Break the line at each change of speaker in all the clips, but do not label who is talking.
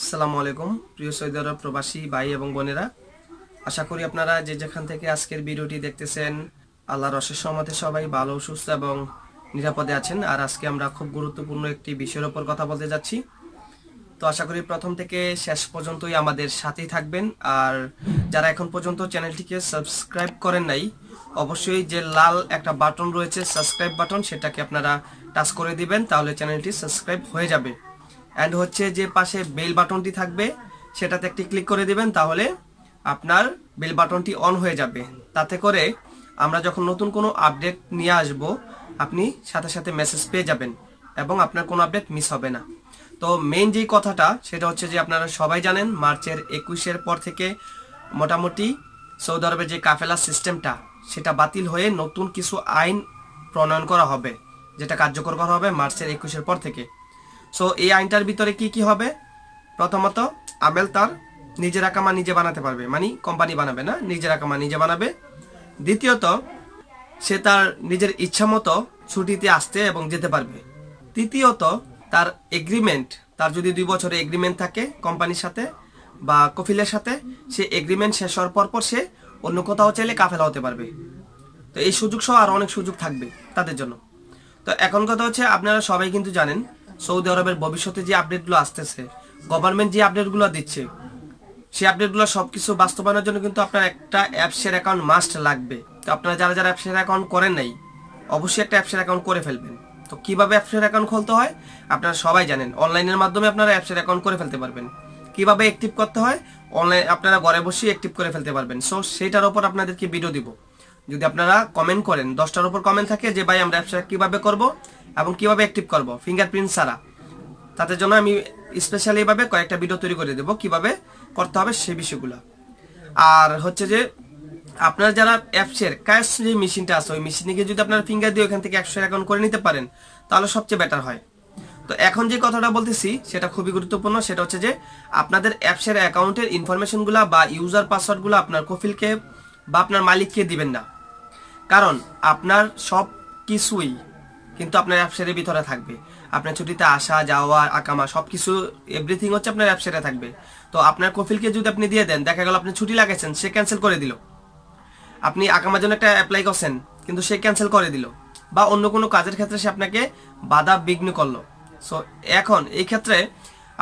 আসসালামু আলাইকুম প্রিয় সৈদার প্রবাসী ভাই এবং বোনেরা আশা করি আপনারা যে যেখান থেকে আজকের ভিডিওটি দেখতেছেন আল্লাহ রসের সমাতে সবাই ভালো সুস্থ এবং নিরাপদে আছেন আর আজকে আমরা খুব গুরুত্বপূর্ণ একটি বিষয়ের ওপর কথা বলতে যাচ্ছি তো আশা করি প্রথম থেকে শেষ পর্যন্তই আমাদের সাথেই থাকবেন আর যারা এখন পর্যন্ত চ্যানেলটিকে সাবস্ক্রাইব করেন নাই অবশ্যই যে লাল একটা বাটন রয়েছে সাবস্ক্রাইব বাটন সেটাকে আপনারা টাচ করে দিবেন তাহলে চ্যানেলটি সাবস্ক্রাইব হয়ে যাবে অ্যান্ড হচ্ছে যে পাশে বেল বাটনটি থাকবে সেটাতে একটি ক্লিক করে দেবেন তাহলে আপনার বেল বাটনটি অন হয়ে যাবে তাতে করে আমরা যখন নতুন কোনো আপডেট নিয়ে আসব আপনি সাথে সাথে মেসেজ পেয়ে যাবেন এবং আপনার কোনো আপডেট মিস হবে না তো মেন যেই কথাটা সেটা হচ্ছে যে আপনারা সবাই জানেন মার্চের একুশের পর থেকে মোটামুটি সৌদি আরবের যে কাফেলা সিস্টেমটা সেটা বাতিল হয়ে নতুন কিছু আইন প্রণয়ন করা হবে যেটা কার্যকর করা হবে মার্চের একুশের পর থেকে সো এই আইনটার ভিতরে কি কি হবে প্রথমত আবেল তার নিজের আকামা নিজে বানাতে পারবে মানে কোম্পানি বানাবে না নিজের আকামা নিজে বানাবে দ্বিতীয়ত সে তার নিজের ইচ্ছা মতো ছুটিতে আসতে এবং যেতে পারবে তৃতীয়ত তার এগ্রিমেন্ট তার যদি দুই বছরের এগ্রিমেন্ট থাকে কোম্পানির সাথে বা কফিলের সাথে সে এগ্রিমেন্ট শেষ হওয়ার পর সে অন্য কোথাও চাইলে কাফেলা হতে পারবে তো এই সুযোগ সহ আরও অনেক সুযোগ থাকবে তাদের জন্য তো এখন কথা হচ্ছে আপনারা সবাই কিন্তু জানেন সৌদি আরবের ভবিষ্যতে যে আপডেটগুলো আসতেছে গভর্নমেন্ট যে আপডেটগুলো দিচ্ছে সেই আপডেটগুলো সবকিছু বাস্তবায়নের জন্য কিন্তু আপনার একটা অ্যাপসের অ্যাকাউন্ট মাস্ট লাগবে তো আপনারা যারা যারা অ্যাপসের অ্যাকাউন্ট করেন নাই অবশ্যই একটা অ্যাপসের অ্যাকাউন্ট করে ফেলবেন তো কীভাবে অ্যাপসের অ্যাকাউন্ট খুলতে হয় আপনারা সবাই জানেন অনলাইনের মাধ্যমে আপনারা অ্যাপসের অ্যাকাউন্ট করে ফেলতে পারবেন কিভাবে অ্যাক্টিভ করতে হয় অনলাইন আপনারা ঘরে বসেই অ্যাক্টিভ করে ফেলতে পারবেন সো সেটার ওপর আপনাদেরকে ভিডিও দিব যদি আপনারা কমেন্ট করেন দশটার ওপর কমেন্ট থাকে যে ভাই আমরা অ্যাপসটা কীভাবে করবো এবং কিভাবে অ্যাক্টিভ করব ফিঙ্গারপ্রিন্ট ছাড়া তাদের জন্য আমি স্পেশালি এভাবে কয়েকটা ভিডিও তৈরি করে দেবো কিভাবে করতে হবে সেই বিষয়গুলো আর হচ্ছে যে আপনার যারা অ্যাপসের ক্যাশ যে মেশিনটা আছে ওই মেশিনে গিয়ে যদি আপনার ফিঙ্গার দিয়ে ওখান থেকে একশো অ্যাকাউন্ট করে নিতে পারেন তাহলে সবচেয়ে বেটার হয় তো এখন যে কথাটা বলতেছি সেটা খুবই গুরুত্বপূর্ণ সেটা হচ্ছে যে আপনাদের অ্যাপসের অ্যাকাউন্টের ইনফরমেশনগুলো বা ইউজার পাসওয়ার্ডগুলো আপনার কফিলকে বা আপনার মালিককে দিবেন না কারণ আপনার সব কিছুই কিন্তু আপনার অ্যাপসের ভিতরে থাকবে আপনার ছুটিতে আসা যাওয়া আকামা সব কিছু এভরিথিং হচ্ছে আপনার অ্যাপসেটে থাকবে তো আপনার কফিলকে যদি আপনি দিয়ে দেন দেখা গেল আপনি ছুটি লাগাইছেন সে ক্যান্সেল করে দিল আপনি আকামার জন্য একটা অ্যাপ্লাই করছেন কিন্তু সে ক্যান্সেল করে দিল বা অন্য কোনো কাজের ক্ষেত্রে সে আপনাকে বাধা বিঘ্ন করলো সো এখন এই ক্ষেত্রে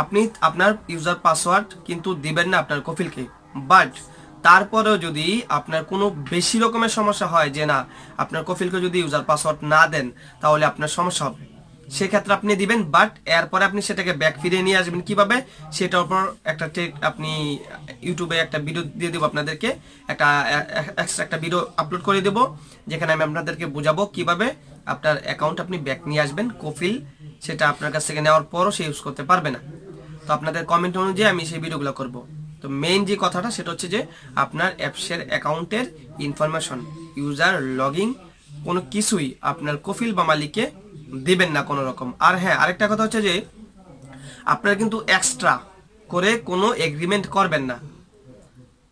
আপনি আপনার ইউজার পাসওয়ার্ড কিন্তু দিবেন না আপনার কফিলকে বাট তারপরেও যদি আপনার কোনো বেশি রকমের সমস্যা হয় যে না আপনার কফিলকে যদি ইউজার পাসওয়ার্ড না দেন তাহলে আপনার সমস্যা হবে সেক্ষেত্রে আপনি দিবেন বাট এরপরে আপনি সেটাকে ব্যাক ফিরিয়ে নিয়ে আসবেন কিভাবে সেটার উপর একটা আপনি ইউটিউবে একটা ভিডিও দিয়ে দেবো আপনাদেরকে একটা এক্সট্রা একটা ভিডিও আপলোড করে দেবো যেখানে আমি আপনাদেরকে বোঝাবো কিভাবে আপনার অ্যাকাউন্ট আপনি ব্যাক নিয়ে আসবেন কফিল সেটা আপনার কাছ থেকে নেওয়ার পরও সে ইউজ করতে পারবে না তো আপনাদের কমেন্ট অনুযায়ী আমি সেই ভিডিওগুলো করবো তো মেইন যে কথাটা সেটা হচ্ছে যে আপনার অ্যাপসের অ্যাকাউন্টের ইনফরমেশন ইউজার লগিং কোনো কিছুই আপনার কফিল বা মালিককে দেবেন না কোনো রকম আর হ্যাঁ আরেকটা কথা হচ্ছে যে আপনারা কিন্তু এক্সট্রা করে কোনো এগ্রিমেন্ট করবেন না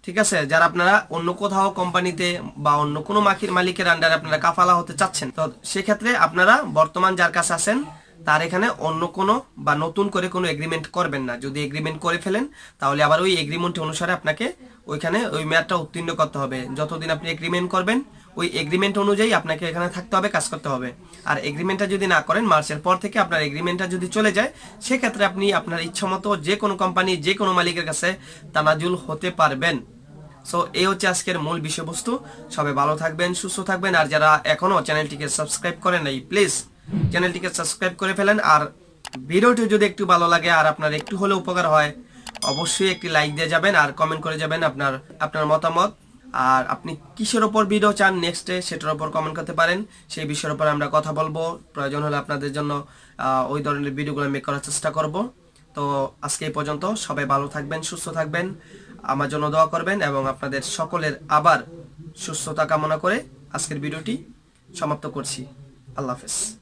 ঠিক আছে যারা আপনারা অন্য কোথাও কোম্পানিতে বা অন্য কোনো মাখির মালিকের আন্ডারে আপনারা কাফালা হতে চাচ্ছেন তো সেক্ষেত্রে আপনারা বর্তমান যার কাছে আছেন তার এখানে অন্য কোনো বা নতুন করে কোনো এগ্রিমেন্ট করবেন না যদি এগ্রিমেন্ট করে ফেলেন তাহলে আবার ওই এগ্রিমেন্ট অনুসারে আপনাকে ওইখানে ওই মেয়াদটা উত্তীর্ণ করতে হবে যতদিন আপনি এগ্রিমেন্ট করবেন ওই এগ্রিমেন্ট অনুযায়ী আপনাকে এখানে থাকতে হবে কাজ করতে হবে আর এগ্রিমেন্টটা যদি না করেন মার্চের পর থেকে আপনার এগ্রিমেন্টটা যদি চলে যায় সেক্ষেত্রে আপনি আপনার ইচ্ছামতো যে কোনো কোম্পানি যে কোনো মালিকের কাছে তানাজুল হতে পারবেন সো এই হচ্ছে আজকের মূল বিষয়বস্তু সবাই ভালো থাকবেন সুস্থ থাকবেন আর যারা এখনও চ্যানেলটিকে সাবস্ক্রাইব করেন নাই প্লিজ চ্যানেলটিকে সাবস্ক্রাইব করে ফেলেন আর ভিডিওটি যদি একটু ভালো লাগে আর আপনার একটু হলে উপকার হয় অবশ্যই একটি লাইক দিয়ে যাবেন আর কমেন্ট করে যাবেন আপনার আপনার মতামত আর আপনি কিসের ওপর ভিডিও চান নেক্সটে সেটার ওপর কমেন্ট করতে পারেন সেই বিষয়ের ওপর আমরা কথা বলবো প্রয়োজন হলে আপনাদের জন্য ওই ধরনের ভিডিওগুলো মেক করার চেষ্টা করব তো আজকে এই পর্যন্ত সবাই ভালো থাকবেন সুস্থ থাকবেন আমার জন্য দোয়া করবেন এবং আপনাদের সকলের আবার সুস্থতা কামনা করে আজকের ভিডিওটি সমাপ্ত করছি আল্লাহ হাফেজ